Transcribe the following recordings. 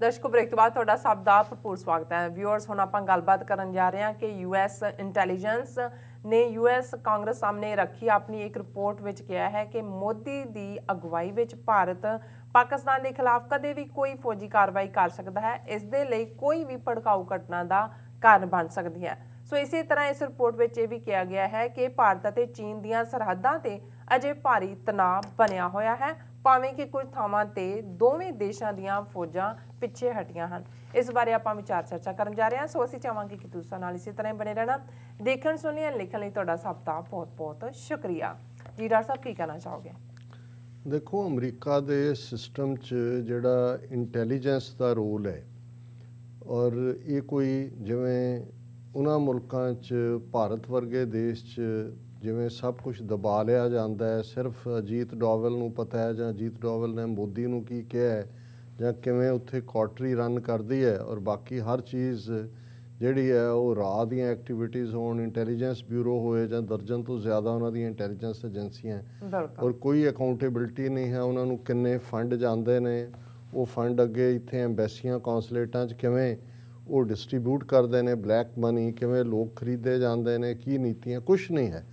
ਦਰਸ਼ਕੋ break ਤੋਂ ਬਾਅਦ ਤੁਹਾਡਾ ਸਭ ਦਾ ਭਰਪੂਰ ਸਵਾਗਤ ਹੈ ਵਿਊਅਰਸ ਹੁਣ ਆਪਾਂ ਗੱਲਬਾਤ ਕਰਨ ਜਾ ਰਹੇ ਹਾਂ ਕਿ ਯੂਐਸ ਇੰਟੈਲੀਜੈਂਸ ਨੇ ਯੂਐਸ ਕਾਂਗਰਸ ਸਾਹਮਣੇ ਰੱਖੀ ਆਪਣੀ ਇੱਕ ਰਿਪੋਰਟ ਵਿੱਚ ਕਿਹਾ ਹੈ ਕਿ ਮੋਦੀ ਦੀ ਅਗਵਾਈ ਵਿੱਚ ਭਾਰਤ ਪਾਕਿਸਤਾਨ ਦੇ ਖਿਲਾਫ ਕਦੇ ਵੀ ਕੋਈ ਫੌਜੀ ਕਾਰਵਾਈ ਕਰ ਸਕਦਾ ਹੈ ਇਸ ਦੇ ਲਈ ਕੋਈ ਵੀ ਭੜਕਾਊ ਘਟਨਾ ਦਾ ਕਾਰਨ ਬਣ ਸਕਦੀ ਹੈ ਸੋ ਇਸੇ ਤਰ੍ਹਾਂ ਇਸ ਰਿਪੋਰਟ ਵਿੱਚ ਇਹ ਵੀ ਕਿਹਾ ਗਿਆ ਹੈ ਕਿ ਭਾਰਤ ਅਤੇ ਚੀਨ ਦੀਆਂ ਸਰਹੱਦਾਂ ਤੇ ਅਜੇ ਭਾਰੀ ਤਣਾਅ ਬਣਿਆ ਹੋਇਆ ਹੈ ਭਾਵੇਂ ਕਿ ਕੁਝ ਥਾਵਾਂ ਤੇ ਦੋਵੇਂ ਦੇਸ਼ਾਂ ਦੀਆਂ ਫੌਜਾਂ ਪਿੱਛੇ ਹਟੀਆਂ ਹਨ ਇਸ ਬਾਰੇ ਆਪਾਂ ਵਿਚਾਰ ਚਰਚਾ ਕਰਨ ਜਾ ਰਹੇ ਹਾਂ ਸੋ ਅਸੀਂ ਚਾਹਾਂਗੇ ਕਿ ਤੁਸੀਂ ਨਾਲ ਇਸੇ ਤਰ੍ਹਾਂ ਬਣੇ ਰਹਿਣਾ ਦੇਖਣ ਸੁਣਨ ਲਿਖਣ ਲਈ ਤੁਹਾਡਾ ਸਭ ਦਾ ਬਹੁਤ-ਬਹੁਤ ਸ਼ੁਕਰੀਆ ਜੀ ਡਾਕਟਰ ਸਾਹਿਬ ਕੀ ਕਹਿਣਾ ਚਾਹੋਗੇ ਦੇਖੋ ਅਮਰੀਕਾ ਦੇ ਸਿਸਟਮ 'ਚ ਜਿਹੜਾ ਇੰਟੈਲੀਜੈਂਸ ਦਾ ਰੋਲ ਹੈ ਔਰ ਇਹ ਕੋਈ ਜਿਵੇਂ ਉਹਨਾਂ ਮੁਲਕਾਂ 'ਚ ਭਾਰਤ ਵਰਗੇ ਦੇਸ਼ 'ਚ ਜਿਵੇਂ ਸਭ ਕੁਝ ਦਬਾ ਲਿਆ ਜਾਂਦਾ ਹੈ ਸਿਰਫ ਅਜੀਤ ਡੋਵਲ ਨੂੰ ਪਤਾ ਹੈ ਜਾਂ ਅਜੀਤ ਡੋਵਲ ਨੇ ਮੋਦੀ ਨੂੰ ਕੀ ਕਿਹਾ ਹੈ ਜਾਂ ਕਿਵੇਂ ਉੱਥੇ ਕੁਆਟਰੀ ਰਨ ਕਰਦੀ ਹੈ ਔਰ ਬਾਕੀ ਹਰ ਚੀਜ਼ ਜਿਹੜੀ ਹੈ ਉਹ ਰਾਹ ਦੀਆਂ ਐਕਟੀਵਿਟੀਜ਼ ਹੋਣ ਇੰਟੈਲੀਜੈਂਸ ਬਿਊਰੋ ਹੋਏ ਜਾਂ ਦਰਜਨ ਤੋਂ ਜ਼ਿਆਦਾ ਉਹਨਾਂ ਦੀਆਂ ਇੰਟੈਲੀਜੈਂਸ ਏਜੰਸੀਆਂ ਔਰ ਕੋਈ ਅਕਾਊਂਟੇਬਿਲਟੀ ਨਹੀਂ ਹੈ ਉਹਨਾਂ ਨੂੰ ਕਿੰਨੇ ਫੰਡ ਜਾਂਦੇ ਨੇ ਉਹ ਫੰਡ ਅੱਗੇ ਇੱਥੇ ਐਮਬੈਸੀਆਂ ਕੌਂਸਲੇਟਾਂ 'ਚ ਕਿਵੇਂ ਉਹ ਡਿਸਟ੍ਰੀਬਿਊਟ ਕਰਦੇ ਨੇ ਬਲੈਕ ਮਨੀ ਕਿਵੇਂ ਲੋਕ ਖਰੀਦੇ ਜਾਂਦੇ ਨੇ ਕੀ ਨੀਤੀਆਂ ਕੁਝ ਨਹੀਂ ਹੈ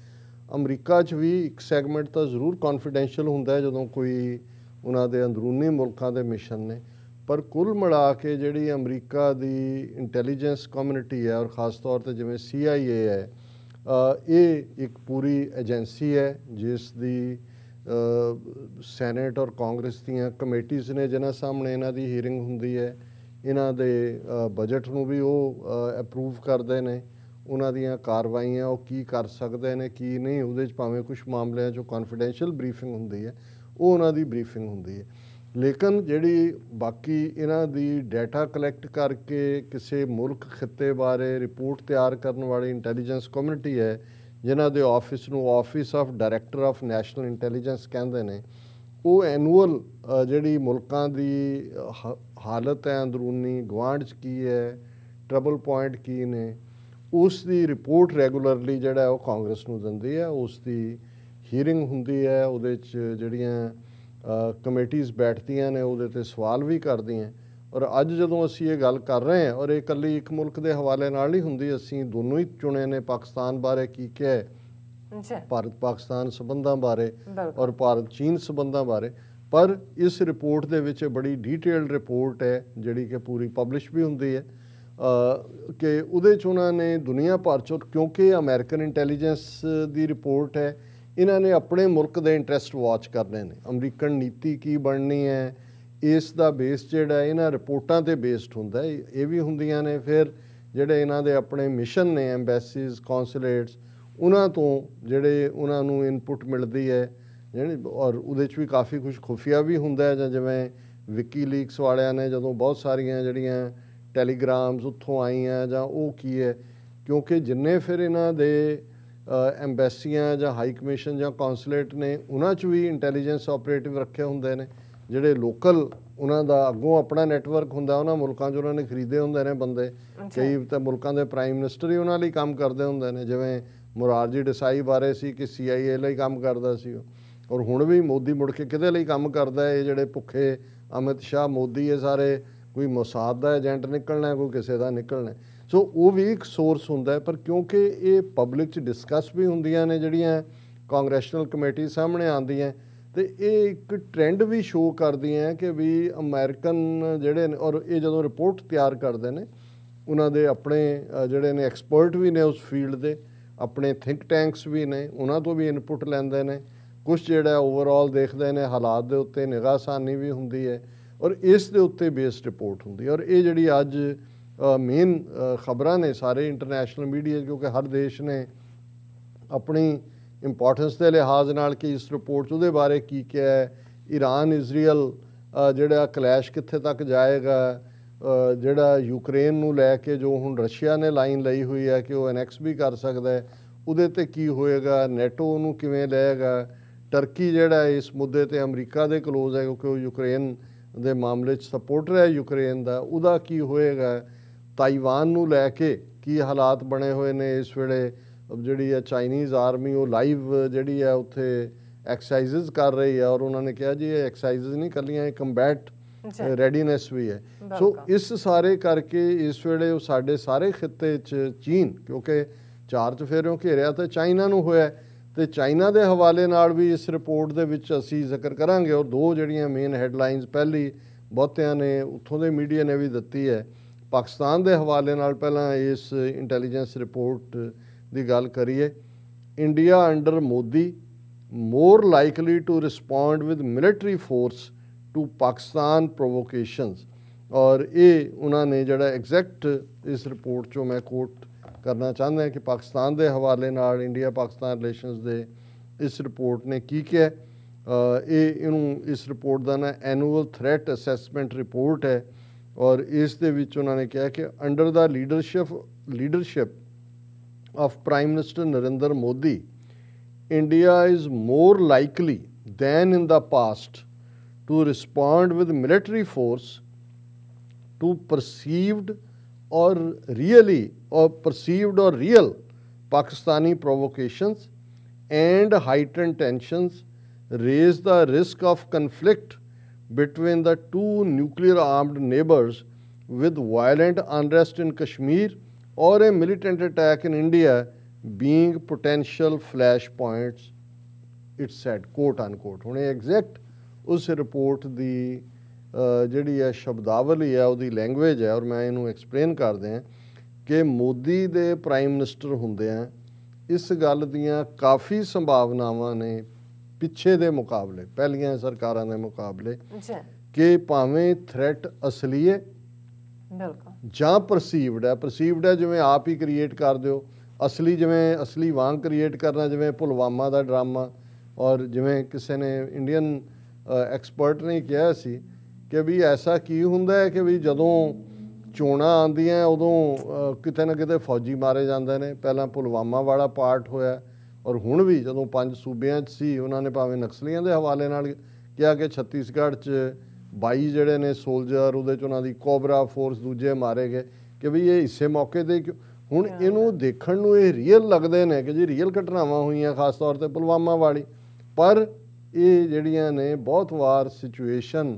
ਅਮਰੀਕਾ 'ਚ ਵੀ ਇੱਕ ਸੈਗਮੈਂਟ ਤਾਂ ਜ਼ਰੂਰ ਕੌਨਫੀਡੈਂਸ਼ੀਅਲ ਹੁੰਦਾ ਹੈ ਜਦੋਂ ਕੋਈ ਉਹਨਾਂ ਦੇ ਅੰਦਰੂਨੀ ਮੁਲਕਾਂ ਦੇ ਮਿਸ਼ਨ ਨੇ ਪਰ ਕੁੱਲ ਮਿਲਾ ਕੇ ਜਿਹੜੀ ਅਮਰੀਕਾ ਦੀ ਇੰਟੈਲੀਜੈਂਸ ਕਮਿਊਨਿਟੀ ਹੈ ਔਰ ਖਾਸ ਤੌਰ ਤੇ ਜਿਵੇਂ CIA ਹੈ ਇਹ ਇੱਕ ਪੂਰੀ ਏਜੰਸੀ ਹੈ ਜਿਸ ਦੀ ਸੈਨੇਟ ਔਰ ਕਾਂਗਰਸ ਦੀਆਂ ਕਮੇਟੀਆਂ ਨੇ ਜਿਹਨਾਂ ਸਾਹਮਣੇ ਇਹਨਾਂ ਦੀ ਹੀਅਰਿੰਗ ਹੁੰਦੀ ਹੈ ਇਹਨਾਂ ਦੇ ਬਜਟ ਨੂੰ ਵੀ ਉਹ ਅਪਰੂਵ ਕਰਦੇ ਨੇ ਉਹਨਾਂ ਦੀਆਂ ਕਾਰਵਾਈਆਂ ਉਹ ਕੀ ਕਰ ਸਕਦੇ ਨੇ ਕੀ ਨਹੀਂ ਉਹਦੇ 'ਚ ਭਾਵੇਂ ਕੁਝ ਮਾਮਲਿਆਂ 'ਚ ਕੌਨਫੀਡੈਂਸ਼ੀਅਲ ਬਰੀਫਿੰਗ ਹੁੰਦੀ ਹੈ ਉਹ ਉਹਨਾਂ ਦੀ ਬਰੀਫਿੰਗ ਹੁੰਦੀ ਹੈ ਲੇਕਿਨ ਜਿਹੜੀ ਬਾਕੀ ਇਹਨਾਂ ਦੀ ਡਾਟਾ ਕਲੈਕਟ ਕਰਕੇ ਕਿਸੇ ਮੁਲਕ ਖਿੱਤੇ ਬਾਰੇ ਰਿਪੋਰਟ ਤਿਆਰ ਕਰਨ ਵਾਲੀ ਇੰਟੈਲੀਜੈਂਸ ਕਮਿਊਨਿਟੀ ਹੈ ਜਿਨ੍ਹਾਂ ਦੇ ਆਫਿਸ ਨੂੰ office of director of national intelligence ਕਹਿੰਦੇ ਨੇ ਉਹ ਐਨੂਅਲ ਜਿਹੜੀ ਮੁਲਕਾਂ ਦੀ ਹਾਲਤ ਹੈ ਅੰਦਰੂਨੀ ਗਵਾਂਢ ਚ ਕੀ ਹੈ ਟਰਬਲ ਪੁਆਇੰਟ ਕੀ ਨੇ ਉਸ ਦੀ ਰਿਪੋਰਟ ਰੈਗੂਲਰਲੀ ਜਿਹੜਾ ਉਹ ਕਾਂਗਰਸ ਨੂੰ ਦਿੰਦੀ ਹੈ ਉਸ ਦੀ ਹੀਅਰਿੰਗ ਹੁੰਦੀ ਹੈ ਉਹਦੇ 'ਚ ਜਿਹੜੀਆਂ ਕਮੇਟੀਆਂ ਬੈਠਦੀਆਂ ਨੇ ਉਹਦੇ ਤੇ ਸਵਾਲ ਵੀ ਕਰਦੀਆਂ ਔਰ ਅੱਜ ਜਦੋਂ ਅਸੀਂ ਇਹ ਗੱਲ ਕਰ ਰਹੇ ਹਾਂ ਔਰ ਇਹ ਇਕੱਲੀ ਇੱਕ ਮੁਲਕ ਦੇ ਹਵਾਲੇ ਨਾਲ ਨਹੀਂ ਹੁੰਦੀ ਅਸੀਂ ਦੋਨੋਂ ਹੀ ਚੁਣੇ ਨੇ ਪਾਕਿਸਤਾਨ ਬਾਰੇ ਕੀ ਕਿਹਾ ਹੈ ਭਾਰਤ ਪਾਕਿਸਤਾਨ ਸਬੰਧਾਂ ਬਾਰੇ ਔਰ ਭਾਰਤ ਚੀਨ ਸਬੰਧਾਂ ਬਾਰੇ ਪਰ ਇਸ ਰਿਪੋਰਟ ਦੇ ਵਿੱਚ ਬੜੀ ਡੀਟੇਲਡ ਰਿਪੋਰਟ ਹੈ ਜਿਹੜੀ ਕਿ ਪੂਰੀ ਪਬਲਿਸ਼ ਵੀ ਹੁੰਦੀ ਹੈ ਕਿ ਉਹਦੇ ਚ ਉਹਨਾਂ ਨੇ ਦੁਨੀਆ ਭਰ ਚ ਕਿਉਂਕਿ ਅਮਰੀਕਨ ਇੰਟੈਲੀਜੈਂਸ ਦੀ ਰਿਪੋਰਟ ਹੈ ਇਹਨਾਂ ਨੇ ਆਪਣੇ ਮੁਲਕ ਦੇ ਇੰਟਰਸਟ ਵਾਚ ਕਰਨੇ ਨੇ ਅਮਰੀਕਨ ਨੀਤੀ ਕੀ ਬਣਨੀ ਹੈ ਇਸ ਦਾ ਬੇਸ ਜਿਹੜਾ ਇਹਨਾਂ ਰਿਪੋਰਟਾਂ ਤੇ ਬੇਸਡ ਹੁੰਦਾ ਹੈ ਇਹ ਵੀ ਹੁੰਦੀਆਂ ਨੇ ਫਿਰ ਜਿਹੜੇ ਇਹਨਾਂ ਦੇ ਆਪਣੇ ਮਿਸ਼ਨ ਨੇ ਐਮਬੈਸੀਜ਼ ਕੌਂਸੂਲੇਟਸ ਉਹਨਾਂ ਤੋਂ ਜਿਹੜੇ ਉਹਨਾਂ ਨੂੰ ਇਨਪੁਟ ਮਿਲਦੀ ਹੈ ਜਿਹੜੇ ਔਰ ਉਹਦੇ 'ਚ ਵੀ ਕਾਫੀ ਕੁਝ ਖੁਫੀਆ ਵੀ ਹੁੰਦਾ ਹੈ ਜਾਂ ਜਿਵੇਂ ਵਿਕੀ ਲੀਕਸ ਵਾਲਿਆਂ ਨੇ ਜਦੋਂ ਬਹੁਤ ਸਾਰੀਆਂ ਜਿਹੜੀਆਂ ਟੈਲੀਗ੍ਰਾਮਸ ਉੱਥੋਂ ਆਈਆਂ ਜਾਂ ਉਹ ਕੀ ਹੈ ਕਿਉਂਕਿ ਜਿੰਨੇ ਫਿਰ ਇਹਨਾਂ ਦੇ ਐਮਬੈਸੀਆਂ ਜਾਂ ਹਾਈ ਕਮਿਸ਼ਨ ਜਾਂ ਕੌਂਸੂਲੇਟ ਨੇ ਉਹਨਾਂ 'ਚ ਵੀ ਇੰਟੈਲੀਜੈਂਸ ਆਪਰੇਟਿਵ ਰੱਖੇ ਹੁੰਦੇ ਨੇ ਜਿਹੜੇ ਲੋਕਲ ਉਹਨਾਂ ਦਾ ਅੱਗੋਂ ਆਪਣਾ ਨੈਟਵਰਕ ਹੁੰਦਾ ਉਹਨਾਂ ਮੁਲਕਾਂ 'ਚ ਉਹਨਾਂ ਨੇ ਖਰੀਦੇ ਹੁੰਦੇ ਨੇ ਬੰਦੇ ਕਈ ਤਾਂ ਮੁਲਕਾਂ ਦੇ ਪ੍ਰਾਈਮ ਮਿਨਿਸਟਰ ਹੀ ਉਹਨਾਂ ਲਈ ਕੰਮ ਕਰਦੇ ਹੁੰਦੇ ਨੇ ਜਿਵੇਂ ਮੁਰਾਰਜੀ ਦੇਸਾਈ ਬਾਰੇ ਸੀ ਕਿ ਸੀਆਈਏ ਲਈ ਕੰਮ ਕਰਦਾ ਸੀ ਉਹ ਔਰ ਹੁਣ ਵੀ ਮੋਦੀ ਮੁੜ ਕੇ ਕਿਹਦੇ ਲਈ ਕੰਮ ਕਰਦਾ ਹੈ ਇਹ ਜਿਹੜੇ ਭੁੱਖੇ ਅਮਿਤ ਸ਼ਾਹ ਮੋਦੀ ਇਹ ਸਾਰੇ ਕੋਈ ਮੋਸਾਦ ਦਾ ਏਜੰਟ ਨਿਕਲਣਾ ਕੋਈ ਕਿਸੇ ਦਾ ਨਿਕਲਣਾ ਸੋ ਉਹ ਵੀ ਇੱਕ ਸੋਰਸ ਹੁੰਦਾ ਹੈ ਪਰ ਕਿਉਂਕਿ ਇਹ ਪਬਲਿਕ 'ਚ ਡਿਸਕਸ ਵੀ ਹੁੰਦੀਆਂ ਨੇ ਜਿਹੜੀਆਂ ਕਾਂਗਰੈਸ਼ਨਲ ਕਮੇਟੀ ਸਾਹਮਣੇ ਆਉਂਦੀਆਂ ਤੇ ਇਹ ਇੱਕ ਟ੍ਰੈਂਡ ਵੀ ਸ਼ੋ ਕਰਦੀਆਂ ਕਿ ਵੀ ਅਮਰੀਕਨ ਜਿਹੜੇ ਨੇ ਔਰ ਇਹ ਜਦੋਂ ਰਿਪੋਰਟ ਤਿਆਰ ਕਰਦੇ ਨੇ ਉਹਨਾਂ ਦੇ ਆਪਣੇ ਜਿਹੜੇ ਨੇ ਐਕਸਪਰਟ ਵੀ ਨੇ ਉਸ ਫੀਲਡ ਦੇ ਆਪਣੇ ਥਿੰਕ ਟੈਂਕਸ ਵੀ ਨੇ ਉਹਨਾਂ ਤੋਂ ਵੀ ਇਨਪੁਟ ਲੈਂਦੇ ਨੇ ਕੁਝ ਜਿਹੜਾ ਓਵਰਆਲ ਦੇਖਦੇ ਨੇ ਹਾਲਾਤ ਦੇ ਉੱਤੇ ਨਿਗਾਹਸਾਨੀ ਵੀ ਹੁੰਦੀ ਹੈ ਔਰ ਇਸ ਦੇ ਉੱਤੇ ਬੇਸਡ ਰਿਪੋਰਟ ਹੁੰਦੀ ਹੈ ਔਰ ਇਹ ਜਿਹੜੀ ਅੱਜ ਮੇਨ ਖਬਰਾਂ ਨੇ ਸਾਰੇ ਇੰਟਰਨੈਸ਼ਨਲ ਮੀਡੀਆ ਕਿਉਂਕਿ ਹਰ ਦੇਸ਼ ਨੇ ਆਪਣੀ ਇੰਪੋਰਟੈਂਸ ਦੇ ਲਿਹਾਜ਼ ਨਾਲ ਕਿ ਇਸ ਰਿਪੋਰਟ ਉਹਦੇ ਬਾਰੇ ਕੀ ਕਿਹਾ ਹੈ ਈਰਾਨ ਇਜ਼ਰਾਈਲ ਜਿਹੜਾ ਕਲੈਸ਼ ਕਿੱਥੇ ਤੱਕ ਜਾਏਗਾ ਜਿਹੜਾ ਯੂਕਰੇਨ ਨੂੰ ਲੈ ਕੇ ਜੋ ਹੁਣ ਰਸ਼ੀਆ ਨੇ ਲਾਈਨ ਲਈ ਹੋਈ ਹੈ ਕਿ ਉਹ ਐਨੈਕਸ ਵੀ ਕਰ ਸਕਦਾ ਹੈ ਉਹਦੇ ਤੇ ਕੀ ਹੋਏਗਾ ਨੈਟੋ ਉਹਨੂੰ ਕਿਵੇਂ ਲਏਗਾ ਟਰਕੀ ਜਿਹੜਾ ਇਸ ਮੁੱਦੇ ਤੇ ਅਮਰੀਕਾ ਦੇ ক্লোਜ਼ ਹੈ ਕਿਉਂਕਿ ਉਹ ਯੂਕਰੇਨ ਦੇ ਮਾਮਲੇ 'ਚ ਸਪੋਰਟਰ ਹੈ ਯੂਕਰੇਨ ਦਾ ਉਹਦਾ ਕੀ ਹੋਏਗਾ ਤਾਈਵਾਨ ਨੂੰ ਲੈ ਕੇ ਕੀ ਹਾਲਾਤ ਬਣੇ ਹੋਏ ਨੇ ਇਸ ਵੇਲੇ ਜਿਹੜੀ ਹੈ ਚਾਈਨੀਜ਼ ਆਰਮੀ ਉਹ ਲਾਈਵ ਜਿਹੜੀ ਹੈ ਉੱਥੇ ਐਕਸਰਸਾਈਜ਼ ਕਰ ਰਹੀ ਹੈ ਔਰ ਉਹਨਾਂ ਨੇ ਕਿਹਾ ਜੀ ਇਹ ਐਕਸਰਸਾਈਜ਼ ਨਹੀਂ ਕੱਲੀਆਂ ਇਹ ਕੰਬੈਟ ਰੈਡੀਨੈਸ ਵੀ ਹੈ ਸੋ ਇਸ ਸਾਰੇ ਕਰਕੇ ਇਸ ਵੇਲੇ ਉਹ ਸਾਡੇ ਸਾਰੇ ਖਿੱਤੇ 'ਚ ਚੀਨ ਕਿਉਂਕਿ ਚਾਰ ਚਫੇਰਿਓਂ ਘੇਰਿਆ ਤਾਂ ਚਾਈਨਾ ਨੂੰ ਹੋਇਆ ਤੇ ਚਾਈਨਾ ਦੇ ਹਵਾਲੇ ਨਾਲ ਵੀ ਇਸ ਰਿਪੋਰਟ ਦੇ ਵਿੱਚ ਅਸੀਂ ਜ਼ਿਕਰ ਕਰਾਂਗੇ ਉਹ ਦੋ ਜਿਹੜੀਆਂ ਮੇਨ ਹੈਡਲਾਈਨਸ ਪਹਿਲੀ ਬਹੁਤਿਆਂ ਨੇ ਉੱਥੋਂ ਦੇ ਮੀਡੀਆ ਨੇ ਵੀ ਦਿੱਤੀ ਹੈ ਪਾਕਿਸਤਾਨ ਦੇ ਹਵਾਲੇ ਨਾਲ ਪਹਿਲਾਂ ਇਸ ਇੰਟੈਲੀਜੈਂਸ ਰਿਪੋਰਟ ਦੀ ਗੱਲ ਕਰੀਏ India under Modi more likely to respond with military force to Pakistan provocations ਔਰ ਇਹ ਉਹਨਾਂ ਨੇ ਜਿਹੜਾ ਐਗਜ਼ੈਕਟ ਇਸ ਰਿਪੋਰਟ ਚੋਂ ਮੈਂ ਕੋਟ ਕਰਨਾ ਚਾਹੁੰਦੇ ਹਾਂ ਕਿ ਪਾਕਿਸਤਾਨ ਦੇ ਹਵਾਲੇ ਨਾਲ ਇੰਡੀਆ ਪਾਕਿਸਤਾਨ ਰਿਲੇਸ਼ਨਸ ਦੇ ਇਸ ਰਿਪੋਰਟ ਨੇ ਕੀ ਕਿਹਾ ਇਹ ਇਹਨੂੰ ਇਸ ਰਿਪੋਰਟ ਦਾ ਨਾ ਐਨੂਅਲ ਥ੍ਰੈਟ ਅਸੈਸਮੈਂਟ ਰਿਪੋਰਟ ਹੈ ਔਰ ਇਸ ਦੇ ਵਿੱਚ ਉਹਨਾਂ ਨੇ ਕਿਹਾ ਕਿ under the leadership leadership of prime minister Narendra Modi India is more likely than in the past to respond with military force to perceived or really or perceived or real Pakistani provocations and heightened tensions raise the risk of conflict between the two nuclear armed neighbors with violent unrest in Kashmir or a militant attack in India being potential flashpoints, it said, quote unquote. Hone exact us report the ਜਿਹੜੀ ਹੈ ਸ਼ਬਦਾਵਲੀ ਹੈ ਉਹਦੀ language ਹੈ ਔਰ ਮੈਂ ਇਹਨੂੰ explain ਕਰਦੇ ਹਾਂ ਕਿ ਮੋਦੀ ਦੇ ਪ੍ਰਾਈਮ ਮਿਨਿਸਟਰ ਹੁੰਦੇ ਆ ਇਸ ਗੱਲ ਦੀਆਂ ਕਾਫੀ ਸੰਭਾਵਨਾਵਾਂ ਨੇ ਪਿੱਛੇ ਦੇ ਮੁਕਾਬਲੇ ਪਹਿਲੀਆਂ ਸਰਕਾਰਾਂ ਦੇ ਮੁਕਾਬਲੇ ਕਿ ਭਾਵੇਂ ਥ੍ਰੈਟ ਅਸਲੀਏ ਬਿਲਕੁਲ ਜਾਂ ਪਰਸੀਵਡ ਹੈ ਪਰਸੀਵਡ ਹੈ ਜਿਵੇਂ ਆਪ ਹੀ ਕ੍ਰੀਏਟ ਕਰਦੇ ਹੋ ਅਸਲੀ ਜਿਵੇਂ ਅਸਲੀ ਵਾਂਗ ਕ੍ਰੀਏਟ ਕਰਨਾ ਜਿਵੇਂ ਪੁਲਵਾਮਾ ਦਾ ਡਰਾਮਾ ਔਰ ਜਿਵੇਂ ਕਿਸੇ ਨੇ ਇੰਡੀਅਨ ਐਕਸਪਰਟ ਨੇ ਕਿਹਾ ਸੀ ਕਿ ਵੀ ਐਸਾ ਕੀ ਹੁੰਦਾ ਹੈ ਕਿ ਵੀ ਜਦੋਂ ਆਂਦੀ ਹੈ ਉਦੋਂ ਕਿਤੇ ਨਾ ਕਿਤੇ ਫੌਜੀ ਮਾਰੇ ਜਾਂਦੇ ਨੇ ਪਹਿਲਾਂ ਪੁਲਵਾਮਾ ਵਾਲਾ ਪਾਰਟ ਹੋਇਆ ਔਰ ਹੁਣ ਵੀ ਜਦੋਂ ਪੰਜ ਸੂਬਿਆਂ 'ਚ ਸੀ ਉਹਨਾਂ ਨੇ ਭਾਵੇਂ ਨਕਸਲੀਆਂ ਦੇ ਹਵਾਲੇ ਨਾਲ ਕਿਹਾ ਕਿ ਛੱਤੀਸਗੜ੍ਹ 'ਚ 22 ਜਿਹੜੇ ਨੇ ਸੋਲਜਰ ਉਹਦੇ 'ਚ ਉਹਨਾਂ ਦੀ ਕੋਬਰਾ ਫੋਰਸ ਦੂਜੇ ਮਾਰੇ ਗਏ ਕਿ ਵੀ ਇਹ ਇਸੇ ਮੌਕੇ ਦੇ ਹੁਣ ਇਹਨੂੰ ਦੇਖਣ ਨੂੰ ਇਹ ਰੀਅਲ ਲੱਗਦੇ ਨੇ ਕਿ ਜੀ ਰੀਅਲ ਘਟਨਾਵਾਂ ਹੋਈਆਂ ਖਾਸ ਤੌਰ ਤੇ ਪੁਲਵਾਮਾ ਵਾਲੀ ਪਰ ਇਹ ਜਿਹੜੀਆਂ ਨੇ ਬਹੁਤ ਵਾਰ ਸਿਚੁਏਸ਼ਨ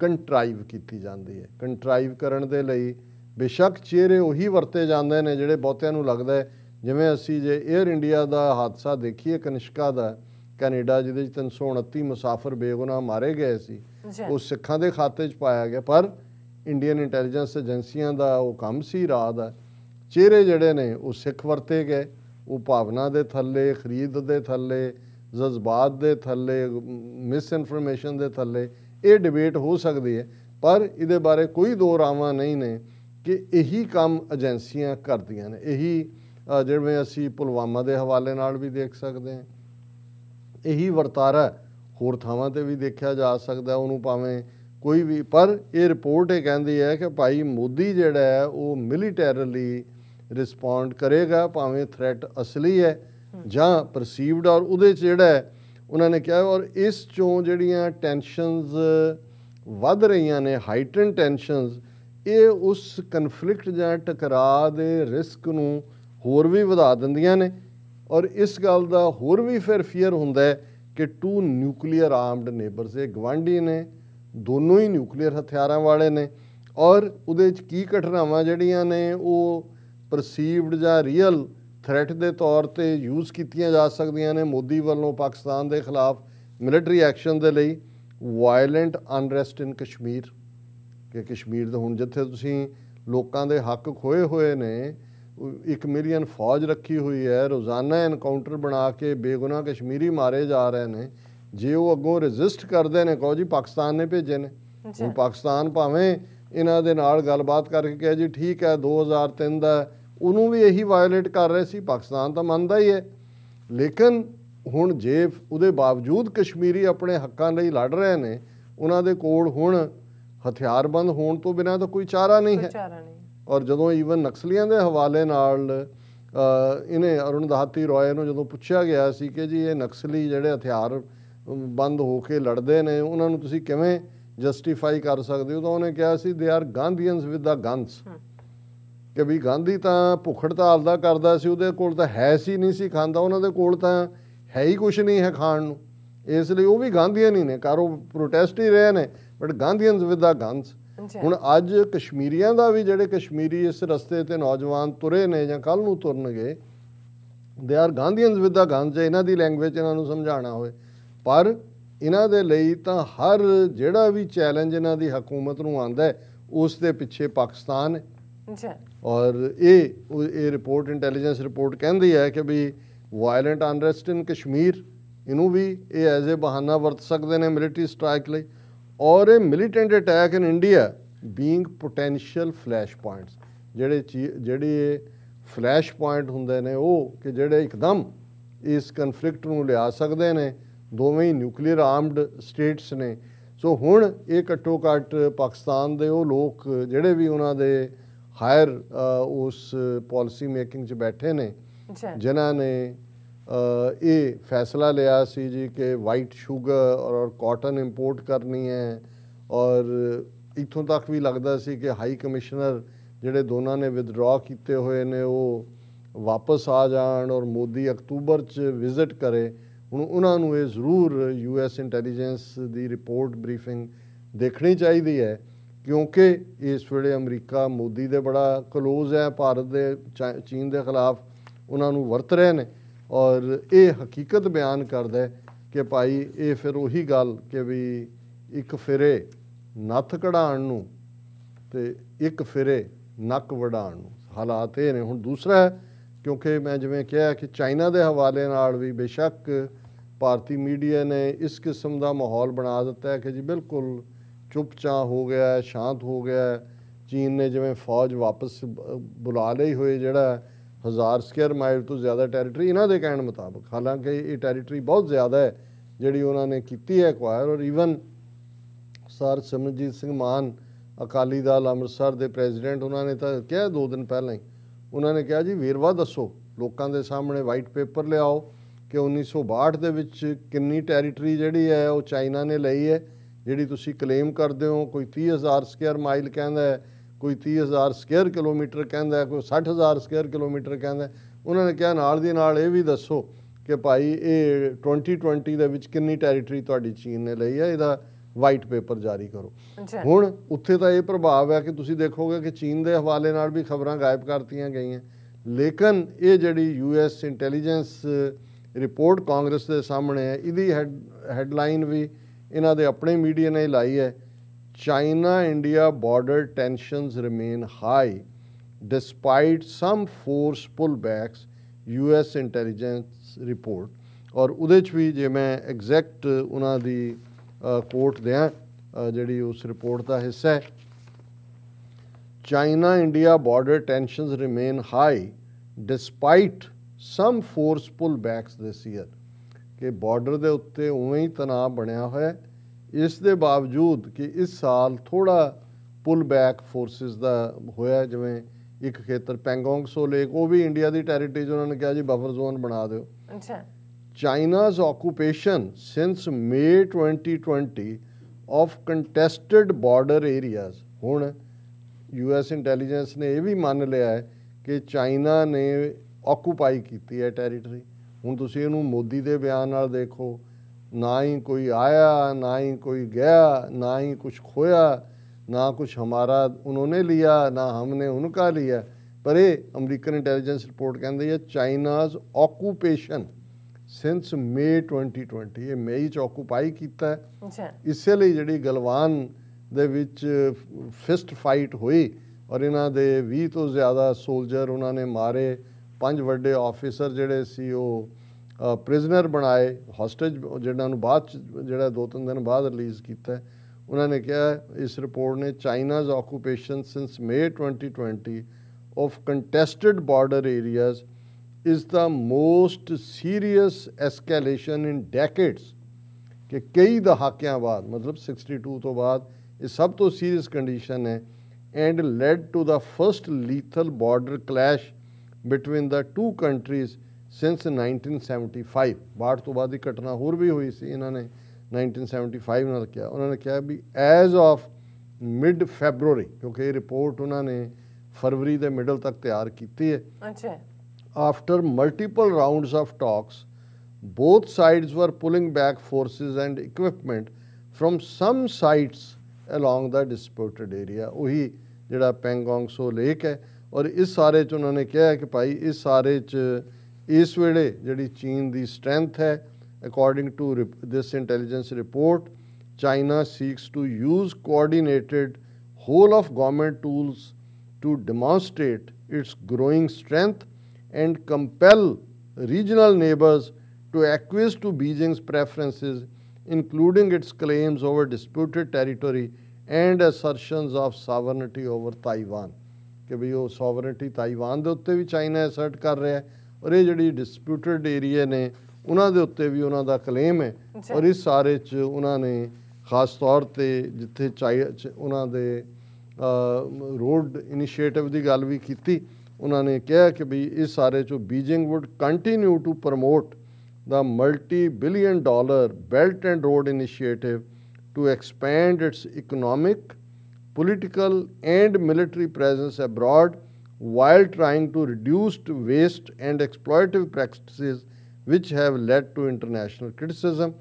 ਕੰਟਰਾਈਵ ਕੀਤੀ ਜਾਂਦੀ ਹੈ ਕੰਟਰਾਈਵ ਕਰਨ ਦੇ ਲਈ ਬੇਸ਼ੱਕ ਚਿਹਰੇ ਉਹੀ ਵਰਤੇ ਜਾਂਦੇ ਨੇ ਜਿਹੜੇ ਬਹੁਤਿਆਂ ਨੂੰ ਲੱਗਦਾ ਜਿਵੇਂ ਅਸੀਂ ਜੇ 에ਅਰ ਇੰਡੀਆ ਦਾ ਹਾਦਸਾ ਦੇਖੀਏ ਕਨਿਸ਼ਕਾ ਦਾ ਕੈਨੇਡਾ ਜਿਹਦੇ ਵਿੱਚ 329 ਮੁਸਾਫਰ ਬੇਗੁਨਾਹ ਮਾਰੇ ਗਏ ਸੀ ਉਹ ਸਿੱਖਾਂ ਦੇ ਖਾਤੇ 'ਚ ਪਾਇਆ ਗਿਆ ਪਰ ਇੰਡੀਅਨ ਇੰਟੈਲੀਜੈਂਸ ਏਜੰਸੀਆਂ ਦਾ ਉਹ ਕੰਮ ਸੀ ਰਾਹ ਦਾ ਚਿਹਰੇ ਜਿਹੜੇ ਨੇ ਉਹ ਸਿੱਖ ਵਰਤੇ ਗਏ ਉਹ ਭਾਵਨਾ ਦੇ ਥੱਲੇ ਖਰੀਦ ਦੇ ਥੱਲੇ ਜਜ਼ਬਾਤ ਦੇ ਥੱਲੇ ਮਿਸ ਇਨਫੋਰਮੇਸ਼ਨ ਦੇ ਥੱਲੇ ਇਹ ਡਿਬੇਟ ਹੋ ਸਕਦੀ ਹੈ ਪਰ ਇਹਦੇ ਬਾਰੇ ਕੋਈ ਦੋ ਰਾਵਾਂ ਨਹੀਂ ਨੇ ਕਿ ਇਹੀ ਕੰਮ ਏਜੰਸੀਆਂ ਕਰਦੀਆਂ ਨੇ ਇਹੀ ਜਿਵੇਂ ਅਸੀਂ ਪੁਲਵਾਮਾ ਦੇ ਹਵਾਲੇ ਨਾਲ ਵੀ ਦੇਖ ਸਕਦੇ ਹਾਂ ਇਹੀ ਵਰਤਾਰਾ ਹੋਰ ਥਾਵਾਂ ਤੇ ਵੀ ਦੇਖਿਆ ਜਾ ਸਕਦਾ ਉਹਨੂੰ ਭਾਵੇਂ ਕੋਈ ਵੀ ਪਰ ਇਹ ਰਿਪੋਰਟ ਇਹ ਕਹਿੰਦੀ ਹੈ ਕਿ ਭਾਈ ਮੋਦੀ ਜਿਹੜਾ ਹੈ ਉਹ ਮਿਲੀਟੈਰਲੀ ਰਿਸਪੌਂਡ ਕਰੇਗਾ ਭਾਵੇਂ ਥ੍ਰੈਟ ਅਸਲੀ ਹੈ ਜਾਂ ਪਰਸੀਵਡ ਔਰ ਉਹਦੇ ਚ ਜਿਹੜਾ ਉਹਨਾਂ ਨੇ ਕਿਹਾ ਔਰ ਇਸ ਚੋਂ ਜਿਹੜੀਆਂ ਟੈਨਸ਼ਨਸ ਵੱਧ ਰਹੀਆਂ ਨੇ ਹਾਈਟਨ ਟੈਨਸ਼ਨਸ ਇਹ ਉਸ ਕਨਫਲਿਕਟ ਜਾਂ ਟਕਰਾਅ ਦੇ ਰਿਸਕ ਨੂੰ ਹੋਰ ਵੀ ਵਧਾ ਦਿੰਦੀਆਂ ਨੇ ਔਰ ਇਸ ਗੱਲ ਦਾ ਹੋਰ ਵੀ ਫਿਰ ਫੀਅਰ ਹੁੰਦਾ ਹੈ ਕਿ ਟੂ ਨਿਊਕਲੀਅਰ ਆਰਮਡ ਨੇਬਰਸ ਇਹ ਗਵਾਂਡੀ ਨੇ ਦੋਨੋਂ ਹੀ ਨਿਊਕਲੀਅਰ ਹਥਿਆਰਾਂ ਵਾਲੇ ਨੇ ਔਰ ਉਹਦੇ ਵਿੱਚ ਕੀ ਘਟਨਾਵਾਂ ਜਿਹੜੀਆਂ ਨੇ ਉਹ ਪਰਸੀਵਡ ਜਾਂ ਰੀਅਲ ਥ੍ਰੈਟ ਦੇ ਤੌਰ ਤੇ ਯੂਜ਼ ਕੀਤੀਆਂ ਜਾ ਸਕਦੀਆਂ ਨੇ ਮੋਦੀ ਵੱਲੋਂ ਪਾਕਿਸਤਾਨ ਦੇ ਖਿਲਾਫ ਮਿਲਟਰੀ ਐਕਸ਼ਨ ਦੇ ਲਈ ਵਾਇਲੈਂਟ ਅਨਰੈਸਟ ਇਨ ਕਸ਼ਮੀਰ ਕਿ ਕਸ਼ਮੀਰ ਦਾ ਹੁਣ ਜਿੱਥੇ ਤੁਸੀਂ ਲੋਕਾਂ ਦੇ ਹੱਕ ਖੋਏ ਹੋਏ ਨੇ 1 ਮਿਲੀਅਨ ਫੌਜ ਰੱਖੀ ਹੋਈ ਹੈ ਰੋਜ਼ਾਨਾ ਐਨਕਾਊਂਟਰ ਬਣਾ ਕੇ ਬੇਗੁਨਾਹ ਕਸ਼ਮੀਰੀ ਮਾਰੇ ਜਾ ਰਹੇ ਨੇ ਜੇ ਉਹ ਅੱਗੋਂ ਰੈਜ਼ਿਸਟ ਕਰਦੇ ਨੇ ਕਹੋ ਜੀ ਪਾਕਿਸਤਾਨ ਨੇ ਭੇਜੇ ਨੇ ਉਹ ਪਾਕਿਸਤਾਨ ਭਾਵੇਂ ਇਹਨਾਂ ਦੇ ਨਾਲ ਗੱਲਬਾਤ ਕਰਕੇ ਕਹੇ ਜੀ ਠੀਕ ਹੈ 2003 ਦਾ ਉਹਨੂੰ ਵੀ ਇਹੀ ਵਾਇਓਲੇਟ ਕਰ ਰਹੇ ਸੀ ਪਾਕਿਸਤਾਨ ਤਾਂ ਮੰਨਦਾ ਹੀ ਹੈ ਲੇਕਿਨ ਹੁਣ ਜੇ ਉਹਦੇ ਬਾਵਜੂਦ ਕਸ਼ਮੀਰੀ ਆਪਣੇ ਹੱਕਾਂ ਲਈ ਲੜ ਰਹੇ ਨੇ ਉਹਨਾਂ ਦੇ ਕੋਲ ਹੁਣ ਹਥਿਆਰਬੰਦ ਹੋਣ ਤੋਂ ਬਿਨਾਂ ਤਾਂ ਕੋਈ ਚਾਰਾ ਨਹੀਂ ਹੈ ਔਰ ਜਦੋਂ ਈਵਨ ਨਕਸਲੀਆਂ ਦੇ ਹਵਾਲੇ ਨਾਲ ਇਹਨੇ ਅਰੁਣ ਦਾਹਤੀ ਰਾਏ ਨੂੰ ਜਦੋਂ ਪੁੱਛਿਆ ਗਿਆ ਸੀ ਕਿ ਜੀ ਇਹ ਨਕਸਲੀ ਜਿਹੜੇ ਹਥਿਆਰ ਬੰਦ ਹੋ ਕੇ ਲੜਦੇ ਨੇ ਉਹਨਾਂ ਨੂੰ ਤੁਸੀਂ ਕਿਵੇਂ ਜਸਟੀਫਾਈ ਕਰ ਸਕਦੇ ਹੋ ਤਾਂ ਉਹਨੇ ਕਿਹਾ ਸੀ they are Gandhians with the guns ਕਿ ਵੀ ਗਾਂਧੀ ਤਾਂ ਭੁੱਖ ਹੜਤਾਲ ਦਾ ਕਰਦਾ ਸੀ ਉਹਦੇ ਕੋਲ ਤਾਂ ਹੈ ਸੀ ਨਹੀਂ ਸੀ ਖਾਂਦਾ ਉਹਨਾਂ ਦੇ ਕੋਲ ਤਾਂ ਹੈ ਹੀ ਕੁਝ ਨਹੀਂ ਹੈ ਖਾਣ ਨੂੰ ਇਸ ਲਈ ਉਹ ਵੀ ਗਾਂਧੀਆਂ ਨਹੀਂ ਨੇ ਕਾਰੋ ਪ੍ਰੋਟੈਸਟ ਹੀ ਰਹੇ ਨੇ ਬਟ ਗਾਂਧੀਆਂ ਵਿਦ ਦਾ ਗੰਸ ਹੁਣ ਅੱਜ ਕਸ਼ਮੀਰੀਆਂ ਦਾ ਵੀ ਜਿਹੜੇ ਕਸ਼ਮੀਰੀ ਇਸ ਰਸਤੇ ਤੇ ਨੌਜਵਾਨ ਤੁਰੇ ਨੇ ਜਾਂ ਕੱਲ ਨੂੰ ਤੁਰਨਗੇ ਦੇ ਆਰ ਗਾਂਧੀਅਨਸ ਵਿਦ ਦਾ ਗੰਸ ਜੇ ਇਹਨਾਂ ਦੀ ਲੈਂਗੁਏਜ ਇਹਨਾਂ ਨੂੰ ਸਮਝਾਣਾ ਹੋਵੇ ਪਰ ਇਹਨਾਂ ਦੇ ਲਈ ਤਾਂ ਹਰ ਜਿਹੜਾ ਵੀ ਚੈਲੰਜ ਇਹਨਾਂ ਦੀ ਹਕੂਮਤ ਨੂੰ ਆਂਦਾ ਉਸ ਦੇ ਪਿੱਛੇ ਪਾਕਿਸਤਾਨ ਔਰ ਇਹ ਇਹ ਰਿਪੋਰਟ ਇੰਟੈਲੀਜੈਂਸ ਰਿਪੋਰਟ ਕਹਿੰਦੀ ਹੈ ਕਿ ਵੀ ਵਾਇਲੈਂਟ ਅਨਰੈਸਟ ਇਨ ਕਸ਼ਮੀਰ ਇਹਨੂੰ ਵੀ ਇਹ ਐਜ਼ ਅ ਬਹਾਨਾ ਵਰਤ ਸਕਦੇ ਨੇ ਮਿਲਟਰੀ ਸਟ੍ਰਾਈਕ ਲਈ ਔਰ ਇਹ militant attack in India being potential flash points ਜਿਹੜੇ ਜਿਹੜੀ ਇਹ ਫਲੈਸ਼ ਪੁਆਇੰਟ ਹੁੰਦੇ ਨੇ ਉਹ ਕਿ ਜਿਹੜੇ ਇੱਕਦਮ ਇਸ ਕਨਫਲਿਕਟ ਨੂੰ ਲਿਆ ਸਕਦੇ ਨੇ ਦੋਵੇਂ ਹੀ ਨਿਊਕਲੀਅਰ ਆਰਮਡ ਸਟੇਟਸ ਨੇ ਸੋ ਹੁਣ ਇਹ ਘੱਟੋ ਘੱਟ ਪਾਕਿਸਤਾਨ ਦੇ ਉਹ ਲੋਕ ਜਿਹੜੇ ਵੀ ਉਹਨਾਂ ਦੇ ਹਾਇਰ ਉਸ ਪਾਲਿਸੀ ਮੇਕਿੰਗ 'ਚ ਬੈਠੇ ਨੇ ਜਿਨ੍ਹਾਂ ਨੇ ਇਹ ਫੈਸਲਾ ਲਿਆ ਸੀ ਜੀ ਕਿ ਵਾਈਟ 슈ਗਰ ਔਰ ਕਾਟਨ ਇੰਪੋਰਟ ਕਰਨੀ ਹੈ ਔਰ ਇਥੋਂ ਤੱਕ ਵੀ ਲੱਗਦਾ ਸੀ ਕਿ ਹਾਈ ਕਮਿਸ਼ਨਰ ਜਿਹੜੇ ਦੋਨਾਂ ਨੇ ਵਿਦਡਰਾ ਕੀਤੇ ਹੋਏ ਨੇ ਉਹ ਵਾਪਸ ਆ ਜਾਣ ਔਰ ਮੋਦੀ ਅਕਤੂਬਰ 'ਚ ਵਿਜ਼ਿਟ ਕਰੇ ਹੁਣ ਉਹਨਾਂ ਨੂੰ ਇਹ ਜ਼ਰੂਰ ਯੂਐਸ ਇੰਟੈਲੀਜੈਂਸ ਦੀ ਰਿਪੋਰਟ ਬਰੀਫਿੰਗ ਦੇਖਣੀ ਚਾਹੀਦੀ ਹੈ ਕਿਉਂਕਿ ਇਸ ਵੇਲੇ ਅਮਰੀਕਾ ਮੋਦੀ ਦੇ ਬੜਾ ক্লোਜ਼ ਹੈ ਭਾਰਤ ਦੇ ਚੀਨ ਦੇ ਖਿਲਾਫ ਉਹਨਾਂ ਨੂੰ ਵਰਤ ਰਹੇ ਨੇ ਔਰ ਇਹ ਹਕੀਕਤ ਬਿਆਨ ਕਰਦਾ ਹੈ ਕਿ ਭਾਈ ਇਹ ਫਿਰ ਉਹੀ ਗੱਲ ਕਿ ਵੀ ਇੱਕ ਫਿਰੇ ਨੱਥ ਕਢਾਣ ਨੂੰ ਤੇ ਇੱਕ ਫਿਰੇ ਨੱਕ ਵਢਾਉਣ ਨੂੰ ਹਾਲਾਤ ਇਹ ਨੇ ਹੁਣ ਦੂਸਰਾ ਕਿਉਂਕਿ ਮੈਂ ਜਿਵੇਂ ਕਿਹਾ ਕਿ ਚਾਈਨਾ ਦੇ ਹਵਾਲੇ ਨਾਲ ਵੀ ਬੇਸ਼ੱਕ ਭਾਰਤੀ ਮੀਡੀਆ ਨੇ ਇਸ ਕਿਸਮ ਦਾ ਮਾਹੌਲ ਬਣਾ ਦਿੱਤਾ ਹੈ ਕਿ ਜੀ ਬਿਲਕੁਲ ਚੁੱਪਚਾਪ ਹੋ ਗਿਆ ਸ਼ਾਂਤ ਹੋ ਗਿਆ ਚੀਨ ਨੇ ਜਿਵੇਂ ਫੌਜ ਵਾਪਸ ਬੁਲਾ ਲਈ ਹੋਏ ਜਿਹੜਾ ਹਜ਼ਾਰ ਸਕੁਅਰ ਮਾਈਲ ਤੋਂ ਜ਼ਿਆਦਾ ਟੈਰੀਟਰੀ ਇਹਨਾਂ ਦੇ ਕਹਿਣ ਮੁਤਾਬਕ ਹਾਲਾਂਕਿ ਇਹ ਟੈਰੀਟਰੀ ਬਹੁਤ ਜ਼ਿਆਦਾ ਹੈ ਜਿਹੜੀ ਉਹਨਾਂ ਨੇ ਕੀਤੀ ਹੈ ਐਕਵਾਇਰ ਔਰ ਈਵਨ ਸਰ ਸਿਮਰਜੀਤ ਸਿੰਘ ਮਾਨ ਅਕਾਲੀ ਦਲ ਅੰਮ੍ਰਿਤਸਰ ਦੇ ਪ੍ਰੈਜ਼ੀਡੈਂਟ ਉਹਨਾਂ ਨੇ ਤਾਂ ਕਿਹਾ ਦੋ ਦਿਨ ਪਹਿਲਾਂ ਹੀ ਉਹਨਾਂ ਨੇ ਕਿਹਾ ਜੀ ਵੇਰਵਾ ਦੱਸੋ ਲੋਕਾਂ ਦੇ ਸਾਹਮਣੇ ਵਾਈਟ ਪੇਪਰ ਲਿਆਓ ਕਿ 1962 ਦੇ ਵਿੱਚ ਕਿੰਨੀ ਟੈਰੀਟਰੀ ਜਿਹੜੀ ਹੈ ਉਹ ਚਾਈਨਾ ਨੇ ਲਈ ਹੈ ਜਿਹੜੀ ਤੁਸੀਂ ਕਲੇਮ ਕਰਦੇ ਹੋ ਕੋਈ 30000 ਸਕੁਅਰ ਮਾਈਲ ਕਹਿੰਦਾ ਕੋਈ 30000 ਸਕੁਅਰ ਕਿਲੋਮੀਟਰ ਕਹਿੰਦਾ ਕੋਈ 60000 ਸਕੁਅਰ ਕਿਲੋਮੀਟਰ ਕਹਿੰਦਾ ਉਹਨਾਂ ਨੇ ਕਿਹਾ ਨਾਲ ਦੀ ਨਾਲ ਇਹ ਵੀ ਦੱਸੋ ਕਿ ਭਾਈ ਇਹ 2020 ਦੇ ਵਿੱਚ ਕਿੰਨੀ ਟੈਰੀਟਰੀ ਤੁਹਾਡੀ ਚੀਨ ਨੇ ਲਈ ਹੈ ਇਹਦਾ ਵਾਈਟ ਪੇਪਰ ਜਾਰੀ ਕਰੋ ਹੁਣ ਉੱਥੇ ਤਾਂ ਇਹ ਪ੍ਰਭਾਵ ਹੈ ਕਿ ਤੁਸੀਂ ਦੇਖੋਗੇ ਕਿ ਚੀਨ ਦੇ ਹਵਾਲੇ ਨਾਲ ਵੀ ਖਬਰਾਂ ਗਾਇਬ ਕਰਤੀਆਂ ਗਈਆਂ ਲੇਕਿਨ ਇਹ ਜਿਹੜੀ ਯੂਐਸ ਇੰਟੈਲੀਜੈਂਸ ਰਿਪੋਰਟ ਕਾਂਗਰਸ ਦੇ ਸਾਹਮਣੇ ਹੈ ਇਹਦੀ ਹੈਡਲਾਈਨ ਵੀ ਇਹਨਾਂ ਦੇ ਆਪਣੇ ਮੀਡੀਆ ਨੇ ਲਾਈ ਹੈ China India border tensions remain high despite some forceful backs U S intelligence report ਔਰ ਉਹਦੇ ਚ ਵੀ ਜੇ ਮੈਂ ਐਗਜ਼ੈਕਟ ਉਹਨਾਂ ਦੀ ਕੋਟ ਦਿਆਂ ਜਿਹੜੀ ਉਸ ਰਿਪੋਰਟ ਦਾ ਹਿੱਸਾ ਹੈ China India border tensions remain high despite some forceful backs this year ਕਿ ਬਾਰਡਰ ਦੇ ਉੱਤੇ ਉਵੇਂ ਹੀ ਤਣਾਅ ਬਣਿਆ ਹੋਇਆ ਇਸ ਦੇ ਬਾਵਜੂਦ ਕਿ ਇਸ ਸਾਲ ਥੋੜਾ ਪੁਲ ਬੈਕ ਫੋਰਸਸ ਦਾ ਹੋਇਆ ਜਿਵੇਂ ਇੱਕ ਖੇਤਰ ਪੈਂਗੋਂਗ ਸੋ ਲੇਕ ਉਹ ਵੀ ਇੰਡੀਆ ਦੀ ਟੈਰੀਟਰੀਜ਼ ਉਹਨਾਂ ਨੇ ਕਿਹਾ ਜੀ ਬਫਰ ਜ਼ੋਨ ਬਣਾ ਦਿਓ ਅੱਛਾ ਚਾਈਨਾਜ਼ ਓਕੂਪੇਸ਼ਨ ਸਿንስ May 2020 of contested border areas ਹੁਣ ਯੂਐਸ ਇੰਟੈਲੀਜੈਂਸ ਨੇ ਇਹ ਵੀ ਮੰਨ ਲਿਆ ਹੈ ਕਿ ਚਾਈਨਾ ਨੇ ਓਕੂਪਾਈ ਕੀਤੀ ਹੈ ਟੈਰੀਟਰੀ ਹੁਣ ਤੁਸੀਂ ਇਹਨੂੰ ਮੋਦੀ ਦੇ ਬਿਆਨ ਨਾਲ ਦੇਖੋ ਨਾ ਹੀ ਕੋਈ ਆਇਆ ਨਾ ਹੀ ਕੋਈ ਗਿਆ ਨਾ ਹੀ ਕੁਝ ਖੋਇਆ ਨਾ ਕੁਝ ਹਮਾਰਾ ਉਹਨੇ ਲਿਆ ਨਾ ਹਮਨੇ ਉਨ੍ਹਾਂ ਲਿਆ ਪਰ ਇਹ ਅਮਰੀਕਨ ਇੰਟੈਲੀਜੈਂਸ ਰਿਪੋਰਟ ਕਹਿੰਦੀ ਹੈ ਚਾਈਨਾਜ਼ ਆਕੂਪੇਸ਼ਨ ਸਿੰਸ ਮੇ 2020 ਇਹ ਮਈ ਚ ਆਕੂਪਾਈ ਕੀਤਾ ਹੈ ਇਸੇ ਲਈ ਜਿਹੜੀ ਗਲਵਾਨ ਦੇ ਵਿੱਚ ਫਿਸਟ ਫਾਈਟ ਹੋਈ ਔਰ ਇਹਨਾਂ ਦੇ 20 ਤੋਂ ਜ਼ਿਆਦਾ ਸੋਲਜਰ ਉਹਨਾਂ ਨੇ ਮਾਰੇ ਪੰਜ ਵੱਡੇ ਆਫੀਸਰ ਜਿਹੜੇ ਸੀ ਉਹ ਪ੍ਰਿਜ਼ਨਰ ਬਣਾਏ ਹੌਸਟੇਜ ਜਿਹਨਾਂ ਨੂੰ ਬਾਅਦ ਜਿਹੜਾ ਦੋ ਤਿੰਨ ਦਿਨ ਬਾਅਦ ਰਿਲੀਜ਼ ਕੀਤਾ ਉਹਨਾਂ ਨੇ ਕਿਹਾ ਇਸ ਰਿਪੋਰਟ ਨੇ ਚਾਈਨਾਜ਼ ਆਕੂਪੇਸ਼ਨ ਸਿንስ May 2020 of contested border areas is the most serious escalation in decades ਕਿ ਕਈ ਦਹਾਕਿਆਂ ਬਾਅਦ ਮਤਲਬ 62 ਤੋਂ ਬਾਅਦ ਇਹ ਸਭ ਤੋਂ ਸੀਰੀਅਸ ਕੰਡੀਸ਼ਨ ਹੈ and led to the first lethal border clash between the two countries since 1975 ਬਾੜ ਤੋਂ ਬਾਅਦ ਦੀ ਘਟਨਾ ਹੋਰ ਵੀ ਹੋਈ ਸੀ ਇਹਨਾਂ ਨੇ 1975 ਨਾਲ ਕਿਹਾ ਉਹਨਾਂ ਨੇ ਕਿਹਾ ਵੀ ਐਜ਼ ਆਫ ਮਿਡ ਫੈਬਰੂਰੀ ਕਿਉਂਕਿ ਇਹ ਰਿਪੋਰਟ ਉਹਨਾਂ ਨੇ ਫਰਵਰੀ ਦੇ ਮਿਡਲ ਤੱਕ ਤਿਆਰ ਕੀਤੀ ਹੈ ਅੱਛਾ after multiple rounds of talks both sides were pulling back forces and equipment from some sites along the disputed area ਉਹੀ ਜਿਹੜਾ ਪੈਂਗੋਂਗ ਸੋ ਲੇਕ ਹੈ ਔਰ ਇਸ ਸਾਰੇ 'ਚ ਉਹਨਾਂ ਨੇ ਕਿਹਾ ਕਿ ਭਾਈ ਇਸ ਸਾਰੇ 'ਚ ਇਸ ਵੇਲੇ ਜਿਹੜੀ ਚੀਨ ਦੀ ਸਟਰੈਂਥ ਹੈ according to this intelligence whole of government tools to demonstrate its growing strength and compel regional neighbors to acquiesce to Beijing's preferences, including its claims over disputed territory and assertions of sovereignty over Taiwan. ਕਿ ਵੀ ਉਹ sovereignty Taiwan ਦੇ ਉੱਤੇ ਵੀ China ਅਸਰਟ ਕਰ ਰਿਹਾ ਔਰ ਇਹ ਜਿਹੜੀ disputed area ਨੇ ਉਹਨਾਂ ਦੇ ਉੱਤੇ ਵੀ ਉਹਨਾਂ ਦਾ ਕਲੇਮ ਹੈ ਔਰ ਇਸ ਸਾਰੇ 'ਚ ਉਹਨਾਂ ਨੇ ਖਾਸ ਤੌਰ ਤੇ ਜਿੱਥੇ ਉਹਨਾਂ ਦੇ ਰੋਡ ਇਨੀਸ਼ੀਏਟਿਵ ਦੀ ਗੱਲ ਵੀ ਕੀਤੀ ਉਹਨਾਂ ਨੇ ਕਿਹਾ ਕਿ ਵੀ ਇਸ ਸਾਰੇ 'ਚ Beijing would continue to promote the multi billion dollar belt and road initiative to expand its economic political and military presence abroad while trying to reduce waste and exploitative practices which have led to international criticism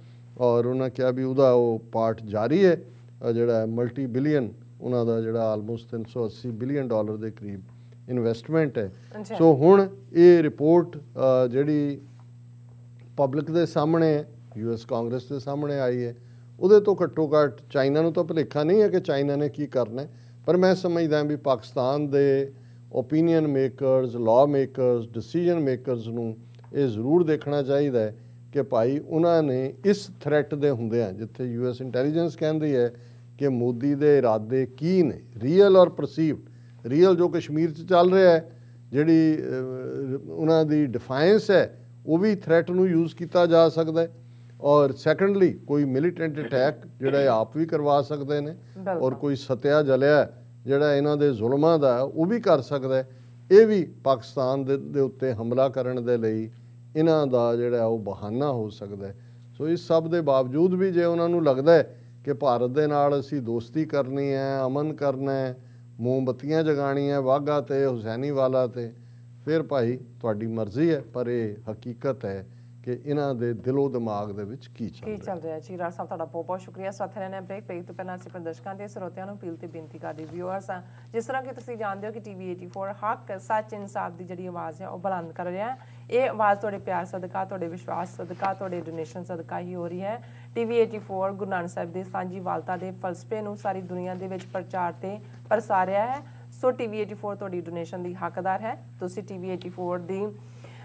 aur unna kya bhi uda oh part jari hai jehda multi billion unna da jehda almost 380 billion dollar de kareeb investment hai so hun eh report jehdi public de samne us congress de samne aayi hai ਉਹਦੇ ਤੋਂ ਘੱਟੋ ਘੱਟ China ਨੂੰ ਤਾਂ ਭਲੇਖਾ ਨਹੀਂ ਹੈ ਕਿ China ਨੇ ਕੀ ਕਰਨਾ ਹੈ ਪਰ ਮੈਂ ਸਮਝਦਾ ਹਾਂ ਵੀ ਪਾਕਿਸਤਾਨ ਦੇ opinion makers law makers decision makers ਨੂੰ ਇਹ ਜ਼ਰੂਰ ਦੇਖਣਾ ਚਾਹੀਦਾ ਹੈ ਕਿ ਭਾਈ ਉਹਨਾਂ ਨੇ ਇਸ ਥ੍ਰੈਟ ਦੇ ਹੁੰਦੇ ਆ ਜਿੱਥੇ ਯੂਐਸ ਇੰਟੈਲੀਜੈਂਸ ਕਹਿੰਦੀ ਹੈ ਕਿ ਮੋਦੀ ਦੇ ਇਰਾਦੇ ਕੀ ਨੇ ਰੀਅਲ ਔਰ ਪਰਸੀਵਡ ਰੀਅਲ ਜੋ ਕਸ਼ਮੀਰ 'ਚ ਚੱਲ ਰਿਹਾ ਹੈ ਜਿਹੜੀ ਉਹਨਾਂ ਦੀ ਡਿਫੈਂਸ ਹੈ ਉਹ ਵੀ ਥ੍ਰੈਟ ਨੂੰ ਯੂਜ਼ ਕੀਤਾ ਜਾ ਸਕਦਾ ਹੈ ਔਰ ਸੈਕੰਡਲੀ ਕੋਈ ਮਿਲੀਟੈਂਟ ਅਟੈਕ ਜਿਹੜਾ ਇਹ ਆਪ ਵੀ ਕਰਵਾ ਸਕਦੇ ਨੇ ਔਰ ਕੋਈ ਸਤਿਆ ਜਲਿਆ ਜਿਹੜਾ ਇਹਨਾਂ ਦੇ ਜ਼ੁਲਮਾਂ ਦਾ ਉਹ ਵੀ ਕਰ ਸਕਦਾ ਇਹ ਵੀ ਪਾਕਿਸਤਾਨ ਦੇ ਉੱਤੇ ਹਮਲਾ ਕਰਨ ਦੇ ਲਈ ਇਹਨਾਂ ਦਾ ਜਿਹੜਾ ਉਹ ਬਹਾਨਾ ਹੋ ਸਕਦਾ ਸੋ ਇਸ ਸਭ ਦੇ ਬਾਵਜੂਦ ਵੀ ਜੇ ਉਹਨਾਂ ਨੂੰ ਲੱਗਦਾ ਕਿ ਭਾਰਤ ਦੇ ਨਾਲ ਅਸੀਂ ਦੋਸਤੀ ਕਰਨੀ ਹੈ ਅਮਨ ਕਰਨਾ ਹੈ ਮੋਮਬਤੀਆਂ ਜਗਾਣੀਆਂ ਵਾਗਾ ਤੇ ਹੁਸੈਨੀਵਾਲਾ ਤੇ ਫਿਰ ਭਾਈ ਤੁਹਾਡੀ ਮਰਜ਼ੀ ਹੈ ਪਰ ਇਹ ਹਕੀਕਤ ਹੈ ਕਿ ਇਹਨਾਂ ਦੇ ਦਿਲੋ ਦਿਮਾਗ ਦੇ ਵਿੱਚ ਕੀ ਚੱਲ ਰਿਹਾ ਕੀ ਚੱਲ ਰਿਹਾ ਜੀ ਰਾਜ ਸਾਹਿਬ ਤੁਹਾਡਾ ਬਹੁਤ ਬਹੁਤ ਸ਼ੁਕਰੀਆ ਸਾਥੀਆਂ ਨੇ ਬ੍ਰੇਕ ਪਈ ਤੋਂ ਪਹਿਲਾਂ ਅਸੀਂ ਪ੍ਰਦਰਸ਼ਕਾਂ ਦੇ ਸਰੋਤਿਆਂ ਨੂੰ ਅਪੀਲ ਤੇ ਬੇਨਤੀ ਕਰਦੇ ਵਿਊਅਰਸ ਆ ਜਿਸ ਤਰ੍ਹਾਂ ਕਿ ਤੁਸੀਂ ਜਾਣਦੇ ਹੋ ਕਿ ਟੀਵੀ 84 ਹੱਕ ਸੱਚ ਇਨਸਾਫ ਦੀ ਜਿਹੜੀ ਆਵਾਜ਼ ਹੈ ਉਹ ਬੁਲੰਦ ਕਰ ਰਿਹਾ ਹੈ ਇਹ ਆਵਾਜ਼ ਤੁਹਾਡੇ ਪਿਆਰ ਸਦਕਾ ਤੁਹਾਡੇ ਵਿਸ਼ਵਾਸ ਸਦਕਾ ਤੁਹਾਡੇ ਡੋਨੇਸ਼ਨ ਸਦਕਾ ਹੀ ਹੋ ਰਹੀ ਹੈ ਟੀਵੀ 84 ਗੁਰੂ ਨਾਨਕ ਸਾਹਿਬ ਦੇ ਸਾਂਝੀ ਵਾਲਤਾ ਦੇ ਫਲਸਫੇ ਨੂੰ ਸਾਰੀ ਦੁਨੀਆ ਦੇ ਵਿੱਚ ਪ੍ਰਚਾਰ ਤੇ ਪ੍ਰਸਾਰਿਆ ਹੈ ਸੋ ਟੀਵੀ 84 ਤੁਹਾਡੀ ਡੋਨੇਸ਼ਨ ਦੀ ਹੱਕਦਾਰ ਹੈ ਤੁਸੀਂ ਟੀਵੀ 84 ਦੀ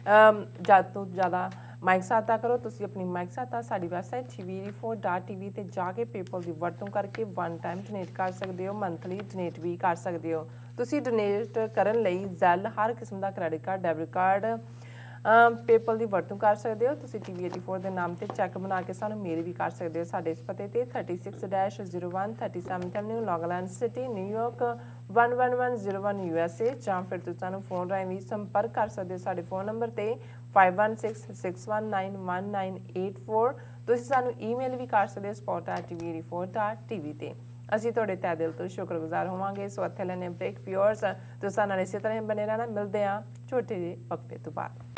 ਜਿਆਦਾ ਤੋਂ ਜਿਆਦਾ ਮਾਈਕ ਸਾਤਾ ਕਰੋ ਤੁਸੀਂ ਆਪਣੀ ਮਾਈਕ ਸਾਤਾ ਸਾਡੀ ਵੈਬਸਾਈਟ chiviri4.tv ਤੇ ਜਾ ਕੇ ਪੇਪਲ ਦੀ ਵਰਤੋਂ ਕਰਕੇ ਵਨ ਟਾਈਮ ਡੋਨੇਟ ਕਰ ਸਕਦੇ ਹੋ ਮੰਥਲੀ ਡੋਨੇਟ ਵੀ ਕਰ ਸਕਦੇ ਹੋ ਤੁਸੀਂ ਡੋਨੇਟ ਕਰਨ ਲਈ ਜ਼ੈਲ ਹਰ ਕਿਸਮ ਦਾ credit card debit card PayPal ਦੀ ਵਰਤੋਂ ਕਰ ਸਕਦੇ ਹੋ ਤੁਸੀਂ TV84 ਦੇ ਨਾਮ ਤੇ ਚੈੱਕ ਬਣਾ ਕੇ ਸਾਨੂੰ ਮੇਲ ਵੀ ਕਰ ਸਕਦੇ ਹੋ ਸਾਡੇ ਇਸ ਪਤੇ ਤੇ 36-01 37 new Longland city New York 11101 USA ਜਾਂ ਫਿਰ ਤੁਸੀਂ ਸਾਨੂੰ ਫੋਨ ਰਾਹੀਂ ਵੀ ਸੰਪਰਕ ਕਰ ਸਕਦੇ ਹੋ ਸਾਡੇ ਫੋਨ ਨੰਬਰ ਤੇ 5166191984 ਤੁਸੀਂ ਸਾਨੂੰ ਈਮੇਲ ਵੀ ਕਰ ਸਕਦੇ ਹੋ sport@tvreport.tv ਤੇ ਅਸੀਂ ਤੁਹਾਡੇ ਤਹਿ ਦਿਲ ਤੋਂ ਸ਼ੁਕਰਗੁਜ਼ਾਰ ਹੋਵਾਂਗੇ ਸੋ ਅੱਥੇ ਲੈਨੇ ਬ੍ਰੇਕ ਪਿਓਰਸ ਤੁਸੀਂ ਨਾਲ ਇਸੇ ਤਰ੍ਹਾਂ ਬਨੇ ਰਹਿਣਾ ਮਿਲਦੇ ਆ ਛੋਟੇ ਜਿਹੇ ਵਕਤੇ ਤੋਂ ਬਾਅਦ